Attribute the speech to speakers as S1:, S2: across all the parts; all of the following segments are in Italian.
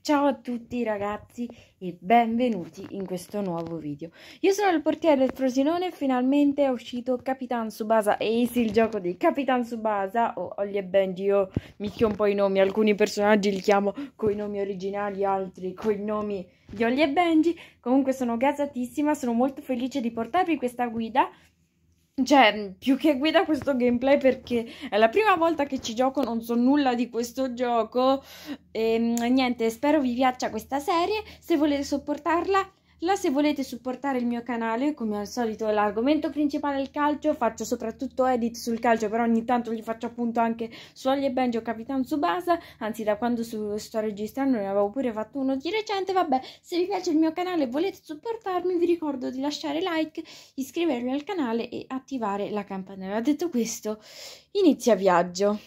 S1: Ciao a tutti ragazzi e benvenuti in questo nuovo video. Io sono il portiere del Frosinone e finalmente è uscito Capitan Subasa Ace, il gioco di Capitan Subasa o oh, Ollie e Benji, io mischio un po' i nomi, alcuni personaggi li chiamo coi nomi originali, altri coi nomi di Ollie e Benji. Comunque sono gasatissima, sono molto felice di portarvi questa guida cioè, mm, più che guida questo gameplay perché è la prima volta che ci gioco, non so nulla di questo gioco. E ehm, niente, spero vi piaccia questa serie. Se volete sopportarla, Là se volete supportare il mio canale, come al solito l'argomento principale è il calcio, faccio soprattutto edit sul calcio, però ogni tanto li faccio appunto anche su Oli e Benji o Capitan Subasa, anzi da quando su, sto registrando ne avevo pure fatto uno di recente, vabbè, se vi piace il mio canale e volete supportarmi vi ricordo di lasciare like, iscrivervi al canale e attivare la campanella. Detto questo, inizia viaggio!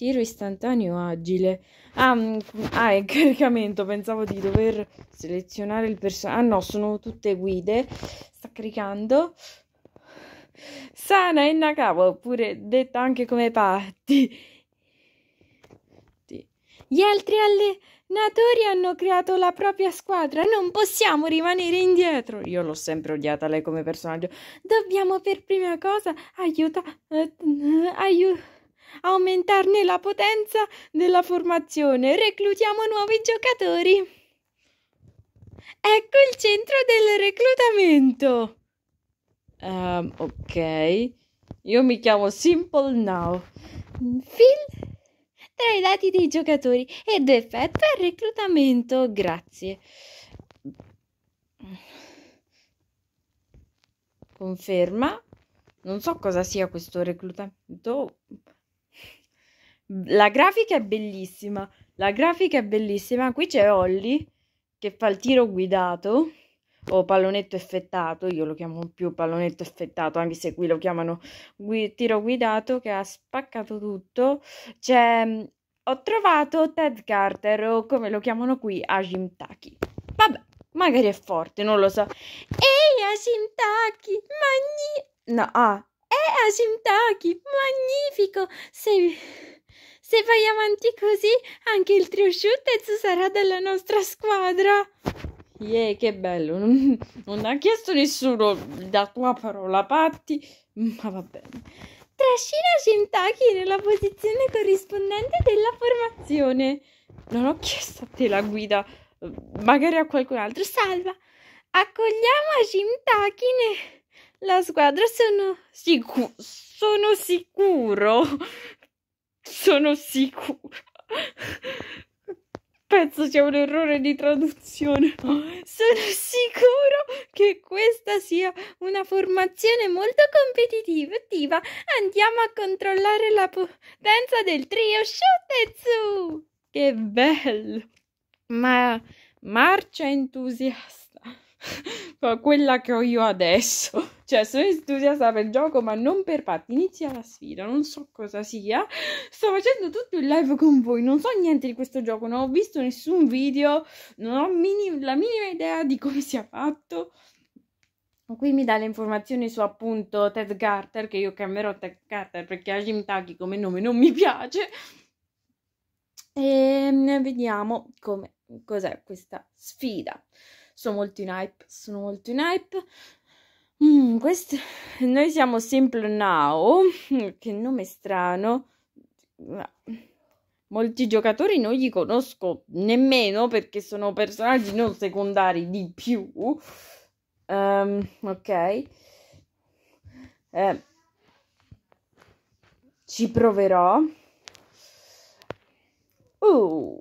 S1: Tiro istantaneo agile. Ah, mm, ah, è caricamento. Pensavo di dover selezionare il personaggio. Ah no, sono tutte guide. Sta caricando. Sana e Nakawa, oppure detta anche come Patti. Gli altri allenatori hanno creato la propria squadra, non possiamo rimanere indietro. Io l'ho sempre odiata lei come personaggio. Dobbiamo per prima cosa aiuta, eh, aiutare aumentarne la potenza della formazione. Reclutiamo nuovi giocatori. Ecco il centro del reclutamento. Um, ok, io mi chiamo Simple Now. Phil tra i dati dei giocatori ed effettua il reclutamento. Grazie. Conferma. Non so cosa sia questo reclutamento. La grafica è bellissima, la grafica è bellissima. Qui c'è Olli che fa il tiro guidato o pallonetto effettato, io lo chiamo più pallonetto effettato, anche se qui lo chiamano gui tiro guidato, che ha spaccato tutto. C'è, mm, ho trovato Ted Carter, o come lo chiamano qui, Hashim Taki. Vabbè, magari è forte, non lo so. Ehi Hashim Taki, magni... No, ah, ehi Hashim Taki, magnifico, sei... Se vai avanti così, anche il trio Triushutez sarà della nostra squadra. Yeah, che bello. Non, non ha chiesto nessuno da tua parola, Patti. Ma va bene. Trascina Shintaki nella posizione corrispondente della formazione. Non ho chiesto a te la guida, magari a qualcun altro. Salva. Accogliamo Shintaki nella squadra, sono, sicuro. sono sicuro sono sicura. Penso sia un errore di traduzione. Sono sicuro che questa sia una formazione molto competitiva. Andiamo a controllare la potenza del trio Shotetsu. Che bello! Ma marcia entusiasta. quella che ho io adesso. Cioè, sono entusiasta per il gioco, ma non per parti. Inizia la sfida, non so cosa sia. Sto facendo tutto il live con voi, non so niente di questo gioco, non ho visto nessun video, non ho mini- la minima idea di come sia fatto. Qui mi dà le informazioni su appunto Ted Carter, che io chiamerò Ted Carter perché Hajim Taki come nome non mi piace. E ehm, vediamo come, cos'è questa sfida sono molto in hype, sono molto in hype. Mm, questo... Noi siamo Simple Now, che nome strano. Molti giocatori non li conosco nemmeno perché sono personaggi non secondari di più. Um, ok. Eh, ci proverò. Oh,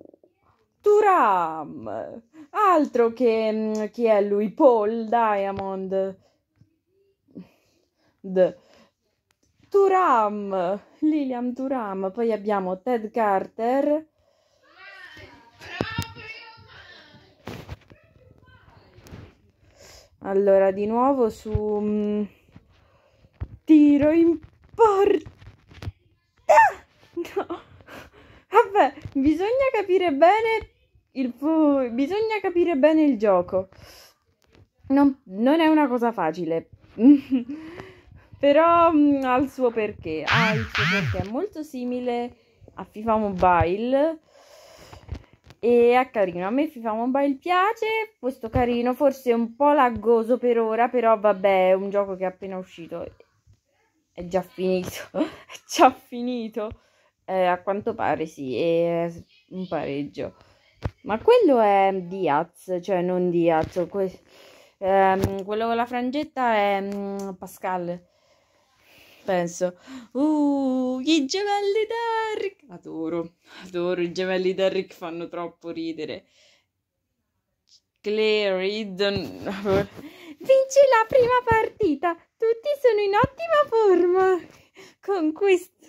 S1: Turam! Altro che mm, chi è lui? Paul Diamond. D. Turam, Lilian Turam, poi abbiamo Ted Carter. Allora, di nuovo su mm, tiro in porta. No. Vabbè, bisogna capire bene il fu... Bisogna capire bene il gioco. Non, non è una cosa facile. Però mh, mm, ha il suo perché. Ha il suo perché. È molto simile a FIFA Mobile. E è carino. A me FIFA Mobile piace. Questo carino. Forse un po' laggoso per ora. Però vabbè, è un gioco che è appena uscito. È già finito. è già finito. Eh, a quanto pare sì. È un pareggio. Ma quello è Diaz, cioè non Diaz, que ehm, quello con la frangetta è mm, Pascal. Penso, uh, i gemelli Derrick. Adoro, adoro i gemelli Derrick, fanno troppo ridere. Claire, Eden. Vinci la prima partita, tutti sono in ottima forma. Con, questo.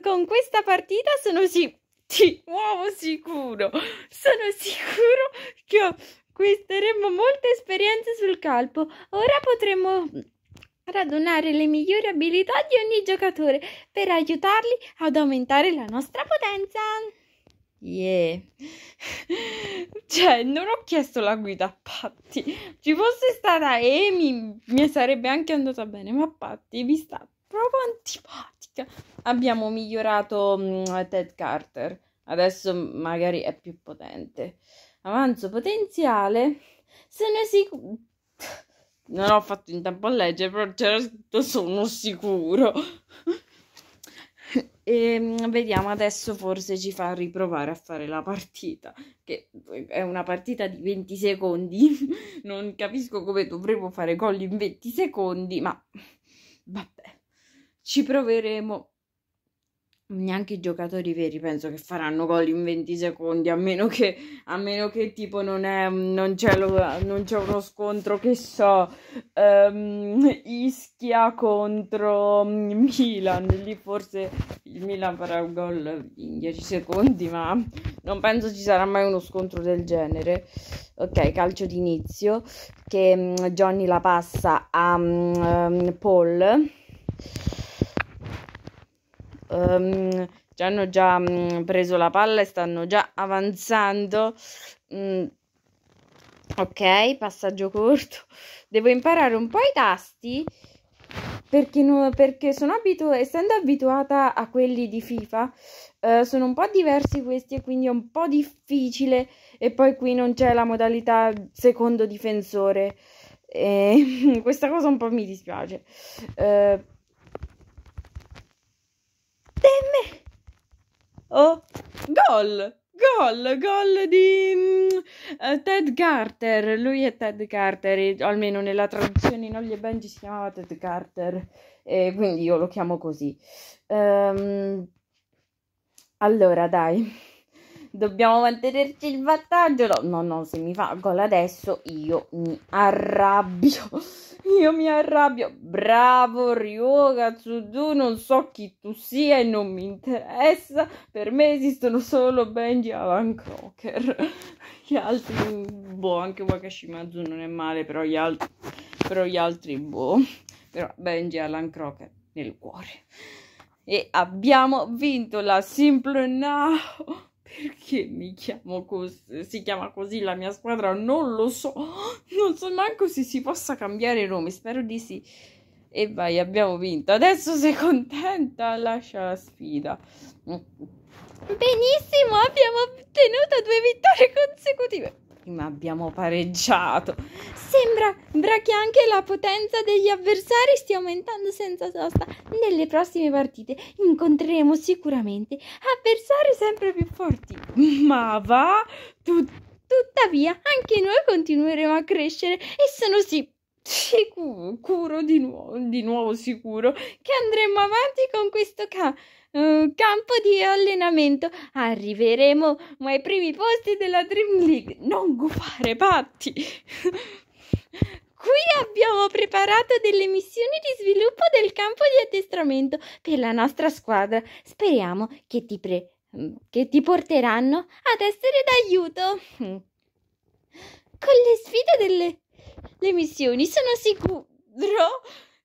S1: con questa partita sono sicuro sì, uovo sicuro. Sono sicuro che acquisteremo molte esperienze sul campo. Ora potremo radunare le migliori abilità di ogni giocatore per aiutarli ad aumentare la nostra potenza. Yeah. cioè, non ho chiesto la guida a Patti. Ci fosse stata Amy, mi sarebbe anche andata bene, ma Patti mi sta proprio antipatica. Abbiamo migliorato mh, mm, Ted Carter adesso magari è più potente. Avanzo potenziale, Se ne sicuro. Non ho fatto in tempo a leggere, però c'era scritto sono sicuro. e ehm, vediamo adesso forse ci fa riprovare a fare la partita, che è una partita di 20 secondi. non capisco come dovremmo fare gol in 20 secondi, ma vabbè, ci proveremo neanche i giocatori veri penso che faranno gol in 20 secondi a meno che, a meno che tipo non, è, non, c'è lo, non, c'è uno scontro che so um, Ischia contro mm, Milan lì forse il Milan farà un gol in 10 secondi ma non penso ci sarà mai uno scontro del genere ok calcio d'inizio che mm, Johnny la passa a um, Paul um, ehm, già hanno già um, preso la palla e stanno già avanzando. Mm. Ok, passaggio corto. Devo imparare un po' i tasti perché, no, perché sono abitu- essendo abituata a quelli di FIFA, eh, sono un po' diversi questi e quindi è un po' difficile. E poi qui non c'è la modalità secondo difensore. E questa cosa un po' mi dispiace. Eh, Demme! Oh, gol! Gol, gol di uh, Ted Carter. Lui è Ted Carter, almeno nella traduzione in Ollie Benji si chiamava Ted Carter, e quindi io lo chiamo così. Um, allora, dai. Dobbiamo mantenerci il vantaggio. No, no, no, se mi fa gol adesso io mi arrabbio. Io mi arrabbio. Bravo Ryoga Tsudu, non so chi tu sia e non mi interessa. Per me esistono solo Benji e Alan Crocker. Gli altri, boh, anche Wakashimazu non è male, però gli, altri, però gli altri, boh. Però Benji e Alan Crocker nel cuore. E abbiamo vinto la Simple Now perché mi chiamo così, si chiama così la mia squadra, non lo so, non so neanche se si possa cambiare nome, spero di sì. E vai, abbiamo vinto. Adesso sei contenta? Lascia la sfida. Benissimo, abbiamo ottenuto due vittorie consecutive ma abbiamo pareggiato. Sembra che anche la potenza degli avversari stia aumentando senza sosta. Nelle prossime partite incontreremo sicuramente avversari sempre più forti. Ma va! Tut- tuttavia, anche noi continueremo a crescere e sono sì sicuro, di nuovo, di nuovo sicuro, che andremo avanti con questo ca- uh, campo di allenamento arriveremo ai primi posti della Dream League. Non gufare, patti! Qui abbiamo preparato delle missioni di sviluppo del campo di addestramento per la nostra squadra. Speriamo che ti, pre- mm, che ti porteranno ad essere d'aiuto. Con le sfide delle le missioni sono sicuro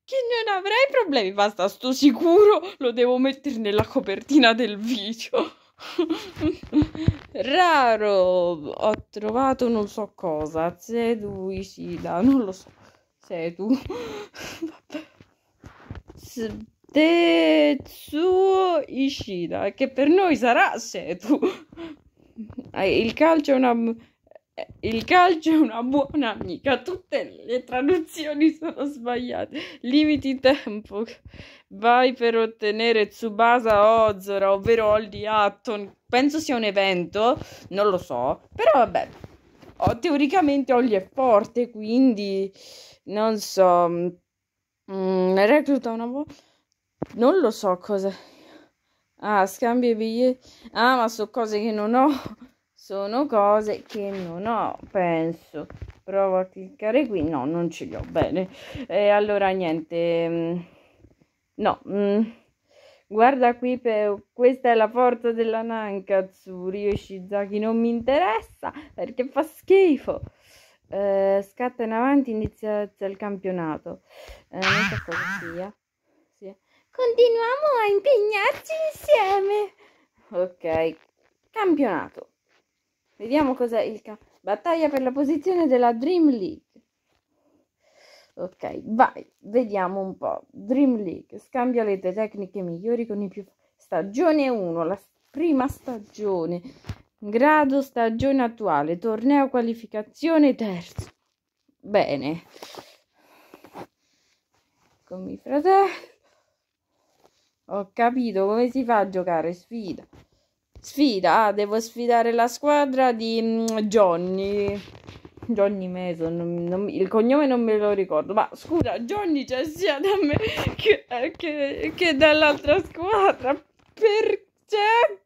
S1: che non avrei problemi. Basta, sto sicuro, lo devo mettere nella copertina del video. Raro, ho trovato non so cosa, seduicida, non lo so, sedu. Tetsuo Ishida, che per noi sarà Setu. Ah, il calcio è una il calcio è una buona amica, tutte le traduzioni sono sbagliate. Limiti tempo. Vai per ottenere Tsubasa Ozora, ovvero Holly Hatton. Penso sia un evento, non lo so, però vabbè. Oh, teoricamente Oli è forte, quindi non so. Mm, recluta una volta. Non lo so cosa. Ah, scambio i biglietti. Ah, ma sono cose che non ho sono cose che non ho, penso. Provo a cliccare qui. No, non ce li ho bene. Eh, allora, niente. Mm, no. Mm. Guarda qui, per... questa è la forza della Nankatsu. Ryo Shizaki non mi interessa perché fa schifo. Eh, scatta in avanti, inizia il campionato. Eh, non so cosa sia. Sì. Continuiamo a impegnarci insieme. Ok, campionato. Vediamo cos'è il campo. Battaglia per la posizione della Dream League. Ok, vai, vediamo un po'. Dream League, scambia le tecniche migliori con i più... Stagione 1, la prima stagione. Grado stagione attuale, torneo qualificazione terzo. Bene. Con i fratelli. Ho capito come si fa a giocare sfida. Sfida, ah, devo sfidare la squadra di mm, Johnny. Johnny Mason, non, non, il cognome non me lo ricordo, ma scusa, Johnny c'è sia da me che, eh, che, che dall'altra squadra. Perché?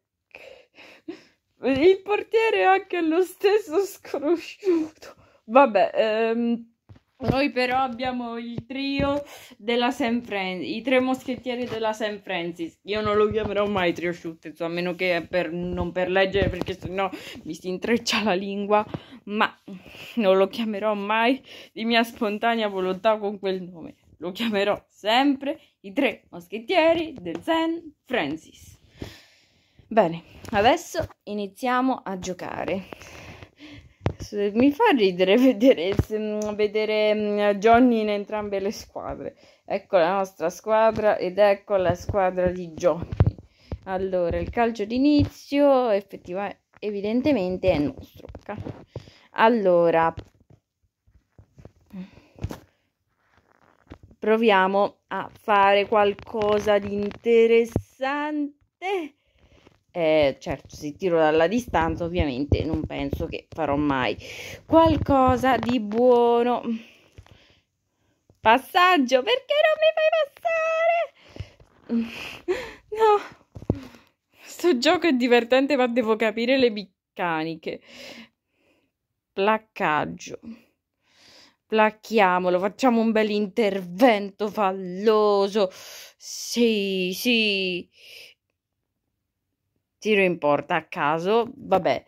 S1: Il portiere è anche lo stesso sconosciuto. Vabbè, ehm noi però abbiamo il trio della San Francis, i tre moschettieri della San Francis. Io non lo chiamerò mai trio Schutz, a meno che per, non per leggere, perché sennò mi si intreccia la lingua, ma non lo chiamerò mai di mia spontanea volontà con quel nome. Lo chiamerò sempre i tre moschettieri del San Francis. Bene, adesso iniziamo a giocare mi fa ridere vedere, mm, vedere mm, Johnny in entrambe le squadre. Ecco la nostra squadra ed ecco la squadra di Johnny. Allora, il calcio d'inizio effettivamente evidentemente è nostro. Allora, proviamo a fare qualcosa di interessante eh, certo, se tiro dalla distanza, ovviamente non penso che farò mai qualcosa di buono. Passaggio, perché non mi fai passare? No, questo gioco è divertente, ma devo capire le meccaniche. Placcaggio. Placchiamolo, facciamo un bel intervento falloso. Sì, sì tiro in porta a caso, vabbè,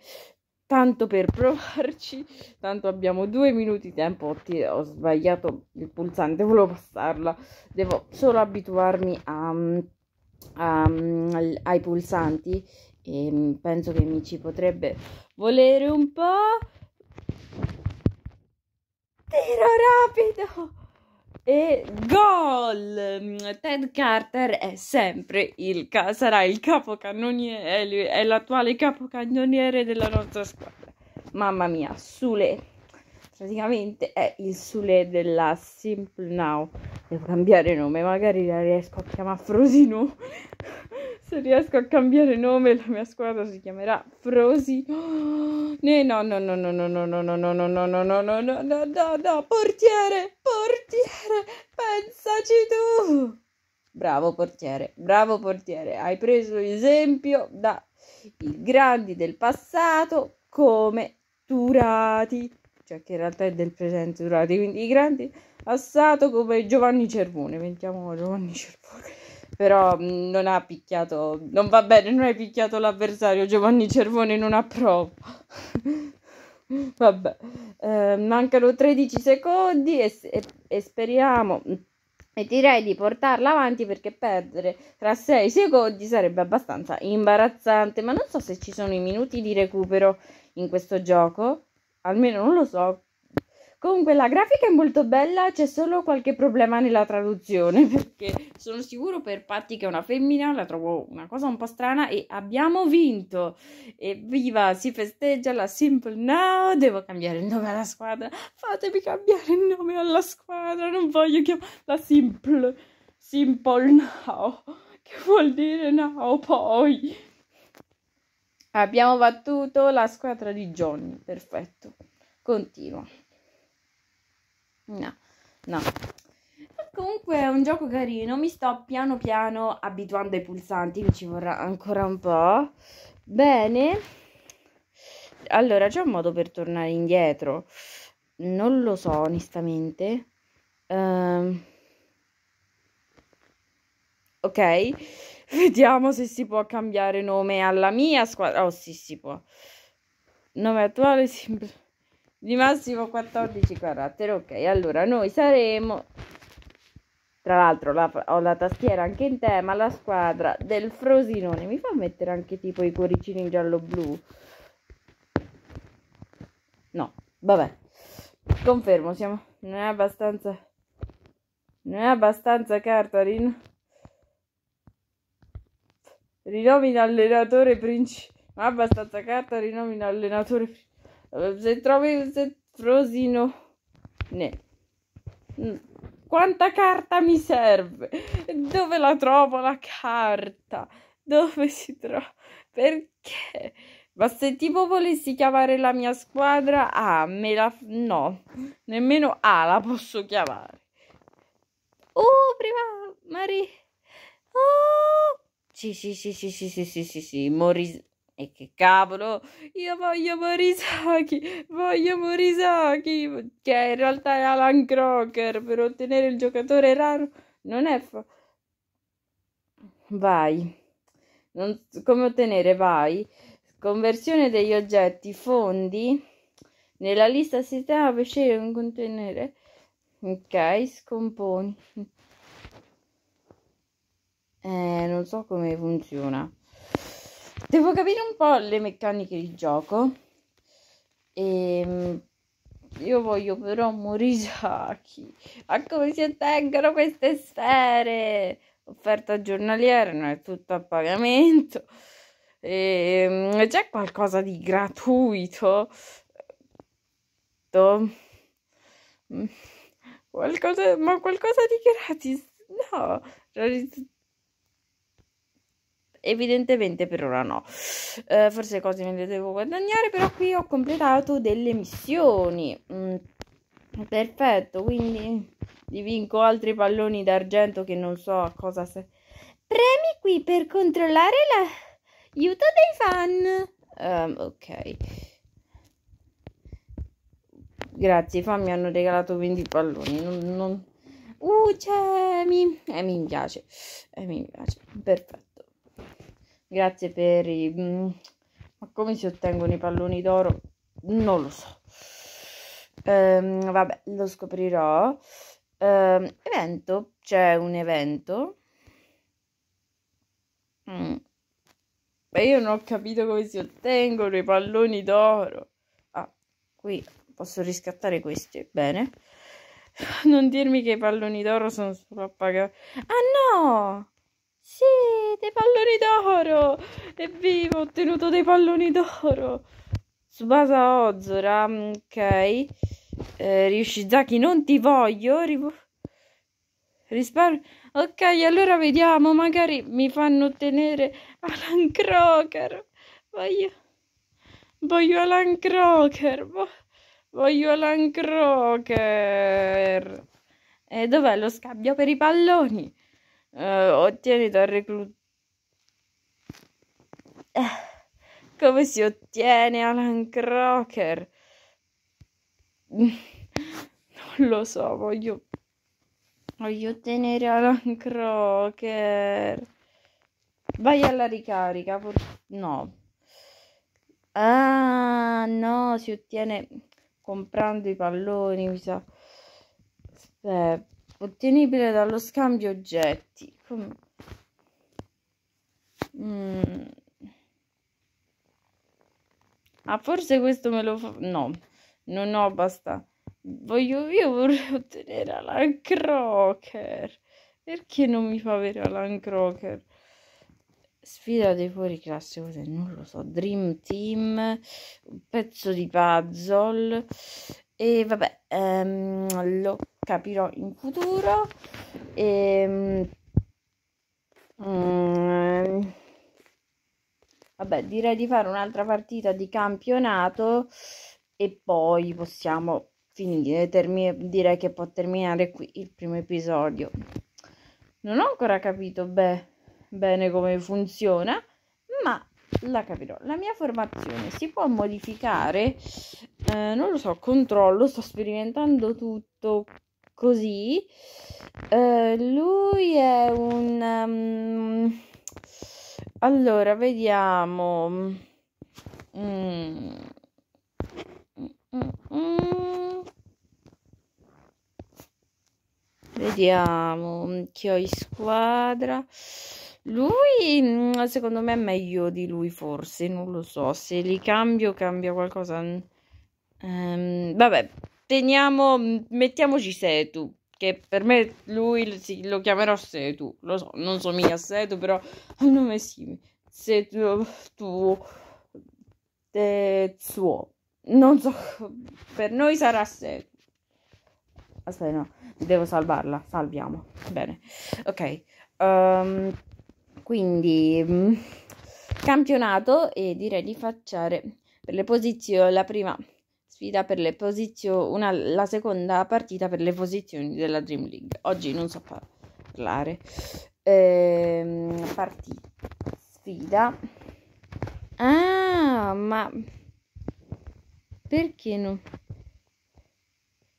S1: tanto per provarci, tanto abbiamo due minuti di tempo, ho sbagliato il pulsante, volevo passarla, devo solo abituarmi a, a, ai pulsanti e penso che mi ci potrebbe volere un po'. Tiro rapido! e gol! Mm, Ted Carter è sempre il ca- sarà il capocannoniere, è l'attuale capocannoniere della nostra squadra. Mamma mia, Sule, praticamente è il Sule della Simple Now. Devo cambiare nome, magari la riesco a chiamare Frosino. Se riesco a cambiare nome, la mia squadra si chiamerà Frosi. Ne no, no, no, no, no, no, no, no, no, no, no, no, no, no, no, no, no, portiere, portiere, pensaci tu. Bravo portiere, bravo portiere, hai preso esempio da i grandi del passato come Turati, cioè che in realtà è del presente Turati, quindi i grandi passato come Giovanni Cervone, mettiamo Giovanni Cervone però mm, non ha picchiato, non va bene, non hai picchiato l'avversario Giovanni Cervone non ha prova. Vabbè, eh, mancano 13 secondi e, e, e speriamo e direi di portarla avanti perché perdere tra 6 secondi sarebbe abbastanza imbarazzante, ma non so se ci sono i minuti di recupero in questo gioco, almeno non lo so, Comunque la grafica è molto bella, c'è solo qualche problema nella traduzione perché sono sicuro per Patti che è una femmina, la trovo una cosa un po' strana e abbiamo vinto! Evviva, si festeggia la Simple Now, devo cambiare il nome alla squadra, fatemi cambiare il nome alla squadra, non voglio chiamarla Simple, Simple Now, che vuol dire now poi? Abbiamo battuto la squadra di Johnny, perfetto, continua. No, no. Comunque è un gioco carino, mi sto piano piano abituando ai pulsanti, che ci vorrà ancora un po'. Bene. Allora, c'è un modo per tornare indietro? Non lo so, onestamente. Um... Ok, vediamo se si può cambiare nome alla mia squadra. Oh, sì, si può. Nome attuale sembra di massimo 14 caratteri. Ok, allora noi saremo, tra l'altro la, ho la tastiera anche in tema, la squadra del Frosinone. Mi fa mettere anche tipo i cuoricini in giallo-blu? No, vabbè, confermo, siamo, non è abbastanza, non è abbastanza carta Rin. Rinomina allenatore principale. Ma abbastanza carta, rinomina allenatore principale. Se trovi se Frosino. Ne. Mm. Quanta carta mi serve? Dove la trovo la carta? Dove si trova? Perché? Ma se tipo volessi chiamare la mia squadra, ah, me la... no, nemmeno A ah, la posso chiamare. Oh, prima, Marie. Oh! Sì, sì, sì, sì, sì, sì, sì, sì, sì, Morris... E che cavolo, io voglio Morisaki, voglio Morisaki, che cioè, in realtà è Alan Crocker, per ottenere il giocatore raro non è... Fa- vai, non, come ottenere vai? Conversione degli oggetti, fondi, nella lista sistema per scegliere un contenere, ok, scomponi. Eh, non so come funziona. Devo capire un po' le meccaniche di gioco. E, ehm, io voglio però Morisaki. Ma come si ottengono queste sfere? Offerta giornaliera, non è tutto a pagamento. E, ehm, c'è qualcosa di gratuito? Mm. Qualcosa, ma qualcosa di gratis? No, evidentemente per ora no. Eh, forse cose me le devo guadagnare, però qui ho completato delle missioni. Mm, perfetto, quindi vinco altri palloni d'argento che non so a cosa servono. Premi qui per controllare l'aiuto dei fan. Um, ok. Grazie, i fan mi hanno regalato 20 palloni. Non, non... Uh, c'è... Cioè, mi... Eh, mi piace. Eh, mi piace. Perfetto. Grazie per i... Mm, ma come si ottengono i palloni d'oro? Non lo so. Ehm, vabbè, lo scoprirò. Ehm, evento, c'è un evento. Mm. Beh, io non ho capito come si ottengono i palloni d'oro. Ah, qui posso riscattare questi, bene. Non dirmi che i palloni d'oro sono solo a pagare. Ah no! Sì! dei palloni d'oro! Evviva, ho ottenuto dei palloni d'oro! Subasa Ozora, ok. Eh, Ryushizaki, non ti voglio. Ribu... Risparmio. Ok, allora vediamo. Magari mi fanno ottenere Alan Crocker. Voglio. Voglio Alan Crocker. Voglio Alan Crocker. E dov'è lo scambio per i palloni? Uh, ottieni dal reclutamento eh, come si ottiene Alan Crocker? Non lo so, voglio... Voglio ottenere Alan Crocker. Vai alla ricarica. For... No. Ah, no, si ottiene comprando i palloni, mi sa. Aspetta. Ottenibile dallo scambio oggetti. Come... Mm. Ah, forse questo me lo fa... No, non ho abbastanza. Voglio... Io vorrei ottenere Alan Crocker. Perché non mi fa avere Alan Crocker? Sfida dei fuori classe, cos'è? Non lo so. Dream Team, un pezzo di puzzle. E vabbè, ehm, lo capirò in futuro. E, um, mm, Vabbè, direi di fare un'altra partita di campionato e poi possiamo finire. Termi- direi che può terminare qui il primo episodio. Non ho ancora capito beh, bene come funziona, ma la capirò. La mia formazione si può modificare? Eh, non lo so, controllo, sto sperimentando tutto così. Eh, lui è un... Um, allora, vediamo. Mm. vediamo mm, chi ho in squadra. Lui, mm, secondo me, è meglio di lui, forse. Non lo so. Se li cambio, cambia qualcosa. Um, vabbè, teniamo. Mm, mettiamoci Setu che per me lui sì, lo chiamerò Setu, lo so, non somiglia a Setu, però il nome è simile. Setu, tu, suo, Non so, per noi sarà Setu. Aspetta, no, devo salvarla, salviamo. Bene, ok. Um, quindi, um, campionato e direi di facciare per le posizioni la prima sfida per le posizioni, una, la seconda partita per le posizioni della Dream League. Oggi non so parlare. Ehm, partita, sfida. Ah, ma perché no?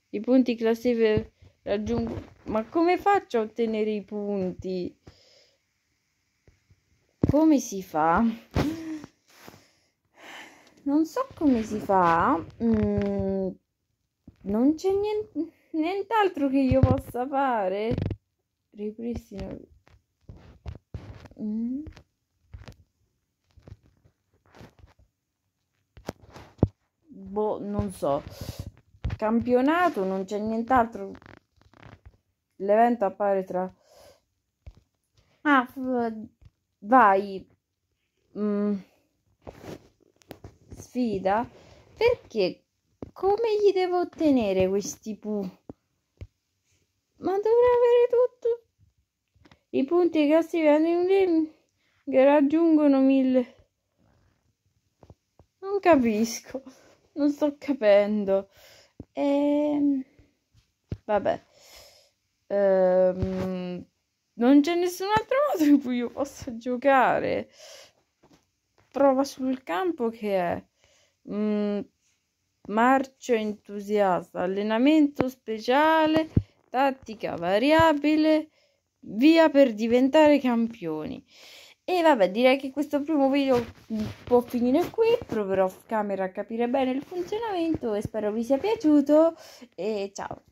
S1: I punti classifici raggiungo. Ma come faccio a ottenere i punti? Come si fa? non so come si fa mm, non c'è niente, nient'altro che io possa fare ripristino mm. boh non so campionato non c'è nient'altro l'evento appare tra ah vai mm sfida perché come gli devo ottenere questi pu? Ma dovrei avere tutto. I punti castigati che raggiungono mille. Non capisco. Non sto capendo. Ehm... Vabbè. Ehm... Non c'è nessun altro modo in cui io possa giocare. Prova sul campo che è. Mm, marcio entusiasta, allenamento speciale, tattica variabile, via per diventare campioni. E vabbè, direi che questo primo video può finire qui, proverò camera a capire bene il funzionamento e spero vi sia piaciuto e ciao!